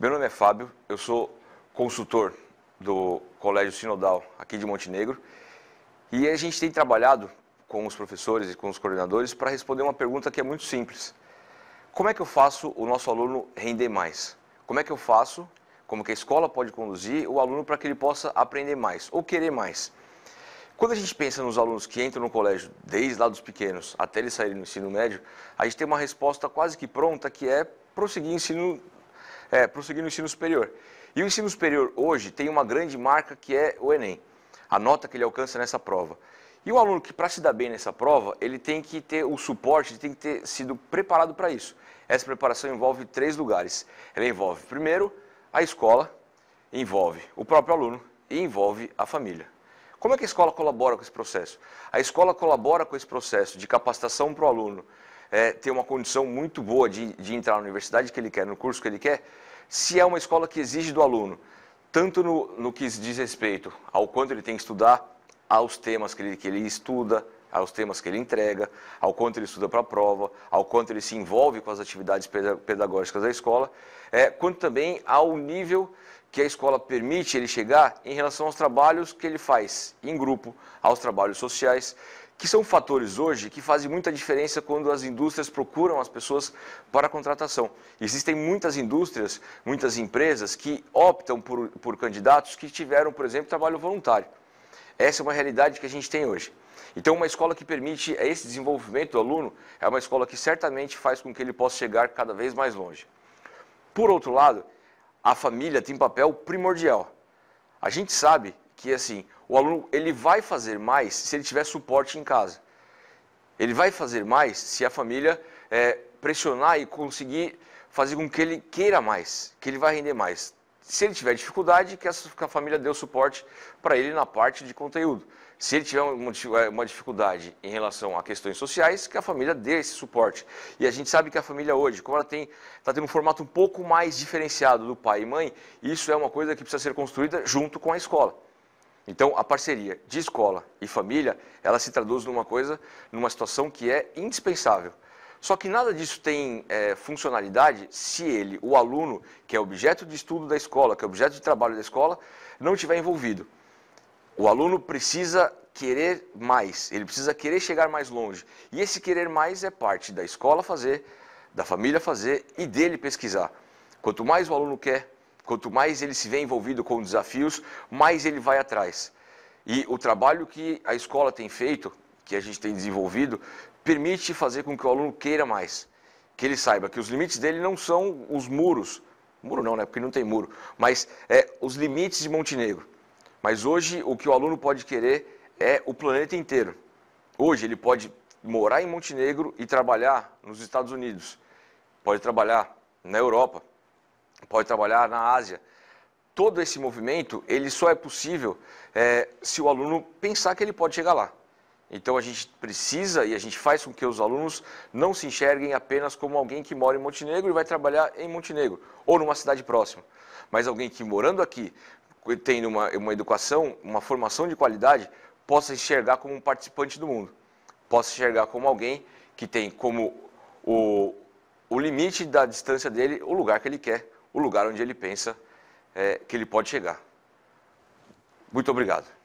Meu nome é Fábio, eu sou consultor do Colégio Sinodal aqui de Montenegro e a gente tem trabalhado com os professores e com os coordenadores para responder uma pergunta que é muito simples. Como é que eu faço o nosso aluno render mais? Como é que eu faço, como que a escola pode conduzir o aluno para que ele possa aprender mais ou querer mais? Quando a gente pensa nos alunos que entram no colégio desde lá dos pequenos até eles saírem do ensino médio, a gente tem uma resposta quase que pronta que é prosseguir ensino é, prosseguir no ensino superior. E o ensino superior hoje tem uma grande marca que é o Enem, a nota que ele alcança nessa prova. E o aluno que, para se dar bem nessa prova, ele tem que ter o suporte, ele tem que ter sido preparado para isso. Essa preparação envolve três lugares. Ela envolve, primeiro, a escola, envolve o próprio aluno e envolve a família. Como é que a escola colabora com esse processo? A escola colabora com esse processo de capacitação para o aluno é, ter uma condição muito boa de, de entrar na universidade que ele quer, no curso que ele quer, se é uma escola que exige do aluno, tanto no, no que diz respeito ao quanto ele tem que estudar, aos temas que ele, que ele estuda, aos temas que ele entrega, ao quanto ele estuda para a prova, ao quanto ele se envolve com as atividades pedagógicas da escola, é, quanto também ao nível que a escola permite ele chegar em relação aos trabalhos que ele faz em grupo, aos trabalhos sociais, que são fatores hoje que fazem muita diferença quando as indústrias procuram as pessoas para a contratação. Existem muitas indústrias, muitas empresas que optam por, por candidatos que tiveram, por exemplo, trabalho voluntário. Essa é uma realidade que a gente tem hoje. Então, uma escola que permite esse desenvolvimento do aluno é uma escola que certamente faz com que ele possa chegar cada vez mais longe. Por outro lado, a família tem papel primordial. A gente sabe que assim, o aluno ele vai fazer mais se ele tiver suporte em casa. Ele vai fazer mais se a família é, pressionar e conseguir fazer com que ele queira mais, que ele vai render mais. Se ele tiver dificuldade, que a família dê o suporte para ele na parte de conteúdo. Se ele tiver é, uma dificuldade em relação a questões sociais, que a família dê esse suporte. E a gente sabe que a família hoje, como ela tem, está tendo um formato um pouco mais diferenciado do pai e mãe, isso é uma coisa que precisa ser construída junto com a escola. Então, a parceria de escola e família, ela se traduz numa coisa, numa situação que é indispensável. Só que nada disso tem é, funcionalidade se ele, o aluno, que é objeto de estudo da escola, que é objeto de trabalho da escola, não estiver envolvido. O aluno precisa querer mais, ele precisa querer chegar mais longe. E esse querer mais é parte da escola fazer, da família fazer e dele pesquisar. Quanto mais o aluno quer, Quanto mais ele se vê envolvido com desafios, mais ele vai atrás. E o trabalho que a escola tem feito, que a gente tem desenvolvido, permite fazer com que o aluno queira mais. Que ele saiba que os limites dele não são os muros. Muro não, né? Porque não tem muro. Mas é os limites de Montenegro. Mas hoje o que o aluno pode querer é o planeta inteiro. Hoje ele pode morar em Montenegro e trabalhar nos Estados Unidos. Pode trabalhar na Europa pode trabalhar na Ásia. Todo esse movimento, ele só é possível é, se o aluno pensar que ele pode chegar lá. Então a gente precisa e a gente faz com que os alunos não se enxerguem apenas como alguém que mora em Montenegro e vai trabalhar em Montenegro ou numa cidade próxima, mas alguém que morando aqui, tendo uma, uma educação, uma formação de qualidade, possa enxergar como um participante do mundo, possa enxergar como alguém que tem como o, o limite da distância dele o lugar que ele quer, o lugar onde ele pensa é, que ele pode chegar. Muito obrigado.